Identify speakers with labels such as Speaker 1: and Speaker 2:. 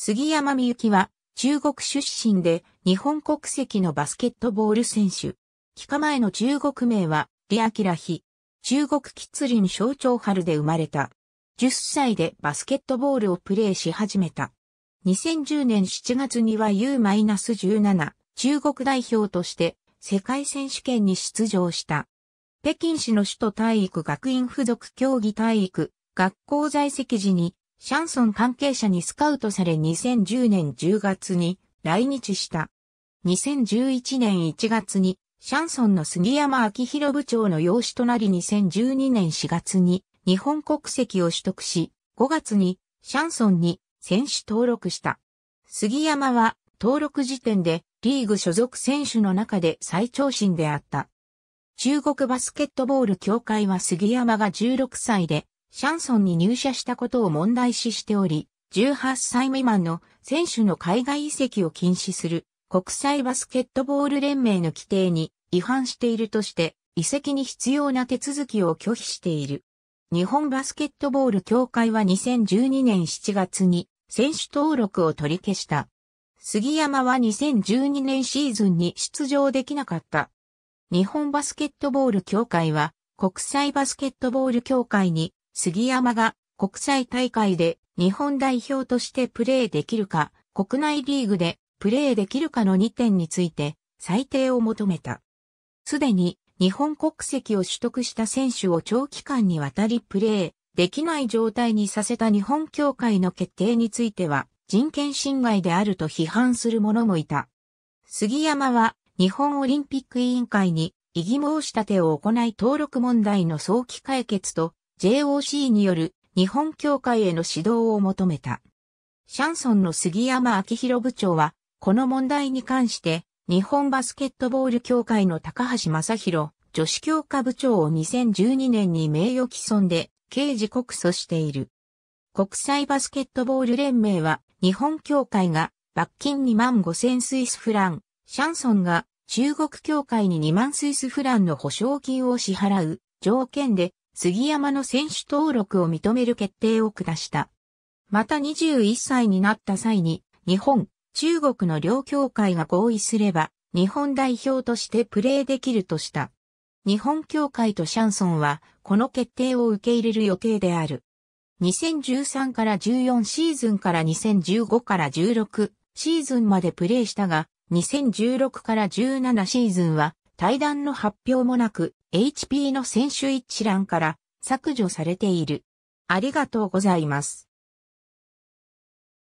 Speaker 1: 杉山みゆきは、中国出身で、日本国籍のバスケットボール選手。帰化前の中国名は、李明日。中国吉林省徴春で生まれた。10歳でバスケットボールをプレーし始めた。2010年7月には U-17 中国代表として世界選手権に出場した。北京市の首都体育学院附属競技体育学校在籍時にシャンソン関係者にスカウトされ2010年10月に来日した。2011年1月にシャンソンの杉山明宏部長の養子となり2012年4月に日本国籍を取得し、5月にシャンソンに選手登録した。杉山は登録時点でリーグ所属選手の中で最長身であった。中国バスケットボール協会は杉山が16歳でシャンソンに入社したことを問題視しており、18歳未満の選手の海外移籍を禁止する国際バスケットボール連盟の規定に違反しているとして、移籍に必要な手続きを拒否している。日本バスケットボール協会は2012年7月に選手登録を取り消した。杉山は2012年シーズンに出場できなかった。日本バスケットボール協会は国際バスケットボール協会に杉山が国際大会で日本代表としてプレーできるか、国内リーグでプレーできるかの2点について最低を求めた。すでに日本国籍を取得した選手を長期間にわたりプレーできない状態にさせた日本協会の決定については人権侵害であると批判する者もいた。杉山は日本オリンピック委員会に異議申し立てを行い登録問題の早期解決と JOC による日本協会への指導を求めた。シャンソンの杉山明博部長は、この問題に関して、日本バスケットボール協会の高橋正宏女子教科部長を2012年に名誉毀損で刑事告訴している。国際バスケットボール連盟は日本協会が罰金2万5千スイスフラン、シャンソンが中国協会に2万スイスフランの保証金を支払う条件で杉山の選手登録を認める決定を下した。また21歳になった際に、日本、中国の両協会が合意すれば、日本代表としてプレーできるとした。日本協会とシャンソンは、この決定を受け入れる予定である。2013から14シーズンから2015から16シーズンまでプレーしたが、2016から17シーズンは、対談の発表もなく、HP の選手一覧から削除されている。ありがとうございます。